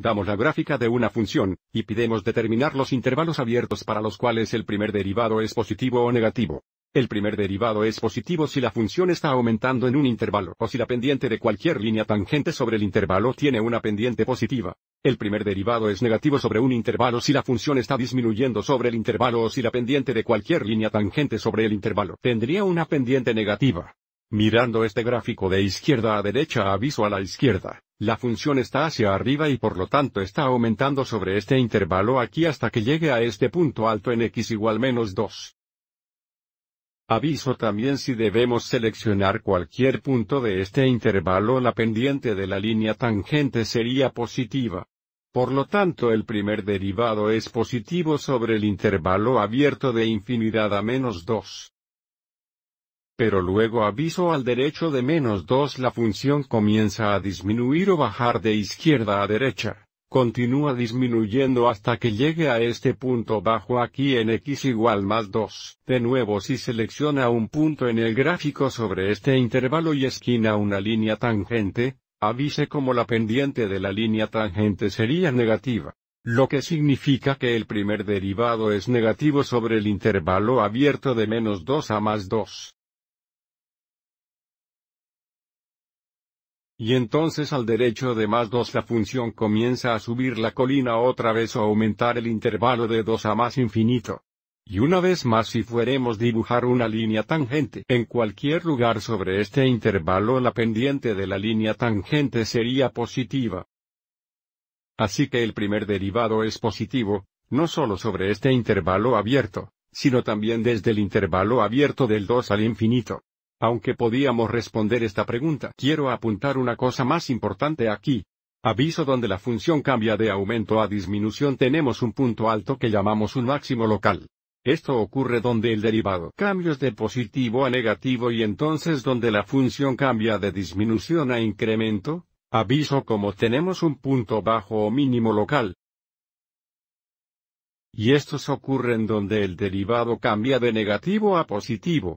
Damos la gráfica de una función, y pidemos determinar los intervalos abiertos para los cuales el primer derivado es positivo o negativo. El primer derivado es positivo si la función está aumentando en un intervalo o si la pendiente de cualquier línea tangente sobre el intervalo tiene una pendiente positiva. El primer derivado es negativo sobre un intervalo si la función está disminuyendo sobre el intervalo o si la pendiente de cualquier línea tangente sobre el intervalo tendría una pendiente negativa. Mirando este gráfico de izquierda a derecha aviso a la izquierda. La función está hacia arriba y por lo tanto está aumentando sobre este intervalo aquí hasta que llegue a este punto alto en x igual menos 2. Aviso también si debemos seleccionar cualquier punto de este intervalo la pendiente de la línea tangente sería positiva. Por lo tanto el primer derivado es positivo sobre el intervalo abierto de infinidad a menos 2 pero luego aviso al derecho de menos 2 la función comienza a disminuir o bajar de izquierda a derecha. Continúa disminuyendo hasta que llegue a este punto bajo aquí en x igual más 2. De nuevo si selecciona un punto en el gráfico sobre este intervalo y esquina una línea tangente, avise como la pendiente de la línea tangente sería negativa lo que significa que el primer derivado es negativo sobre el intervalo abierto de menos 2 a más 2. Y entonces al derecho de más 2 la función comienza a subir la colina otra vez o aumentar el intervalo de 2 a más infinito. Y una vez más si fuéramos dibujar una línea tangente en cualquier lugar sobre este intervalo la pendiente de la línea tangente sería positiva. Así que el primer derivado es positivo, no solo sobre este intervalo abierto, sino también desde el intervalo abierto del 2 al infinito. Aunque podíamos responder esta pregunta, quiero apuntar una cosa más importante aquí. Aviso donde la función cambia de aumento a disminución tenemos un punto alto que llamamos un máximo local. Esto ocurre donde el derivado cambios de positivo a negativo y entonces donde la función cambia de disminución a incremento, aviso como tenemos un punto bajo o mínimo local. Y estos ocurren donde el derivado cambia de negativo a positivo.